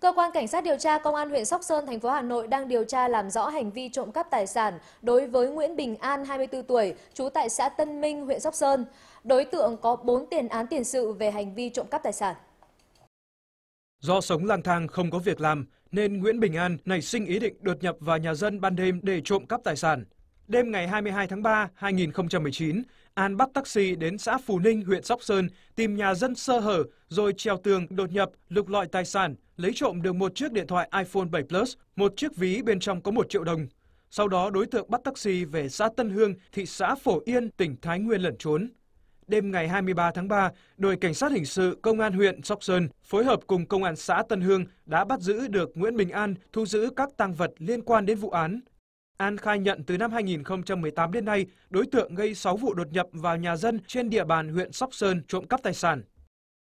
Cơ quan cảnh sát điều tra công an huyện Sóc Sơn thành phố Hà Nội đang điều tra làm rõ hành vi trộm cắp tài sản đối với Nguyễn Bình An 24 tuổi, trú tại xã Tân Minh, huyện Sóc Sơn. Đối tượng có 4 tiền án tiền sự về hành vi trộm cắp tài sản. Do sống lang thang không có việc làm nên Nguyễn Bình An nảy sinh ý định đột nhập vào nhà dân ban đêm để trộm cắp tài sản. Đêm ngày 22 tháng 3, 2019, An bắt taxi đến xã Phù Ninh, huyện Sóc Sơn, tìm nhà dân sơ hở, rồi treo tường, đột nhập, lục lọi tài sản, lấy trộm được một chiếc điện thoại iPhone 7 Plus, một chiếc ví bên trong có một triệu đồng. Sau đó đối tượng bắt taxi về xã Tân Hương, thị xã Phổ Yên, tỉnh Thái Nguyên lẩn trốn. Đêm ngày 23 tháng 3, đội cảnh sát hình sự công an huyện Sóc Sơn phối hợp cùng công an xã Tân Hương đã bắt giữ được Nguyễn Bình An, thu giữ các tăng vật liên quan đến vụ án. An khai nhận từ năm 2018 đến nay, đối tượng gây 6 vụ đột nhập vào nhà dân trên địa bàn huyện Sóc Sơn trộm cắp tài sản.